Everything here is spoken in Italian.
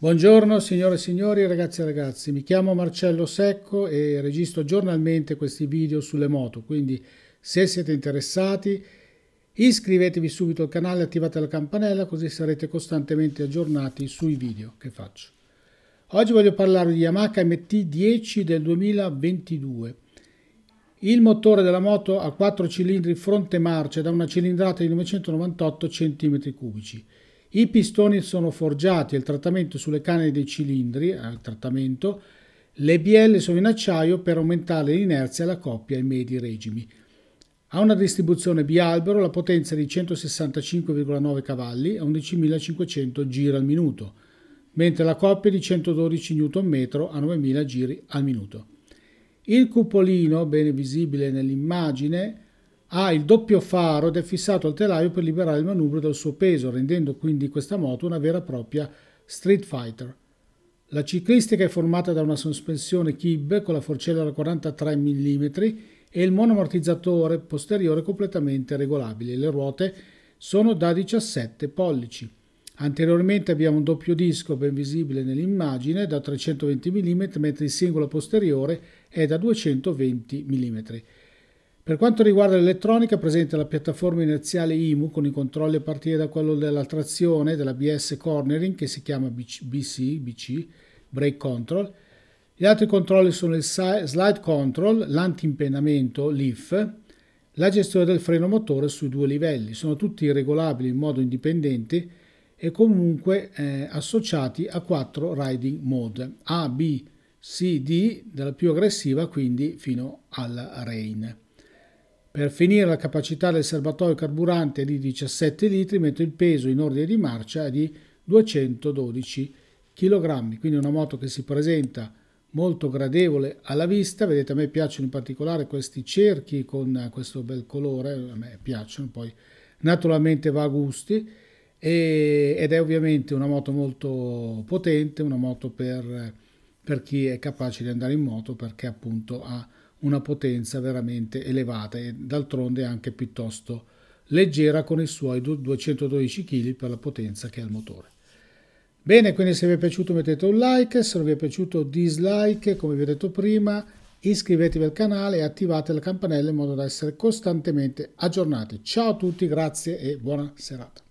Buongiorno signore e signori, ragazzi e ragazzi, mi chiamo Marcello Secco e registro giornalmente questi video sulle moto, quindi se siete interessati iscrivetevi subito al canale, attivate la campanella così sarete costantemente aggiornati sui video che faccio. Oggi voglio parlare di Yamaha MT10 del 2022. Il motore della moto ha 4 cilindri fronte marcia da una cilindrata di 998 cm3 i pistoni sono forgiati al trattamento sulle canne dei cilindri, al eh, trattamento, le bielle sono in acciaio per aumentare l'inerzia e la coppia ai medi regimi. Ha una distribuzione bialbero, la potenza è di 165,9 cavalli a 11.500 giri al minuto, mentre la coppia è di 112 Nm a 9.000 giri al minuto. Il cupolino, bene visibile nell'immagine, ha il doppio faro ed è fissato al telaio per liberare il manubrio dal suo peso, rendendo quindi questa moto una vera e propria street fighter. La ciclistica è formata da una sospensione Kib con la forcella da 43 mm e il monoamortizzatore posteriore completamente regolabile. Le ruote sono da 17 pollici. Anteriormente abbiamo un doppio disco ben visibile nell'immagine da 320 mm, mentre il singolo posteriore è da 220 mm. Per quanto riguarda l'elettronica, presenta la piattaforma inerziale IMU con i controlli a partire da quello della trazione della BS Cornering che si chiama BC, BC Brake Control. Gli altri controlli sono il Slide Control, l'antimpennamento, LIF, la gestione del freno motore sui due livelli. Sono tutti regolabili in modo indipendente e comunque eh, associati a quattro riding mode A, B, C, D, dalla più aggressiva quindi fino al rain. Per finire la capacità del serbatoio carburante è di 17 litri, mentre il peso in ordine di marcia è di 212 kg. Quindi una moto che si presenta molto gradevole alla vista. Vedete, a me piacciono in particolare questi cerchi con questo bel colore, a me piacciono, poi naturalmente va a gusti. E, ed è ovviamente una moto molto potente, una moto per, per chi è capace di andare in moto perché appunto ha una potenza veramente elevata e d'altronde anche piuttosto leggera con i suoi 212 kg per la potenza che ha il motore. Bene, quindi se vi è piaciuto mettete un like, se non vi è piaciuto dislike, come vi ho detto prima, iscrivetevi al canale e attivate la campanella in modo da essere costantemente aggiornati. Ciao a tutti, grazie e buona serata.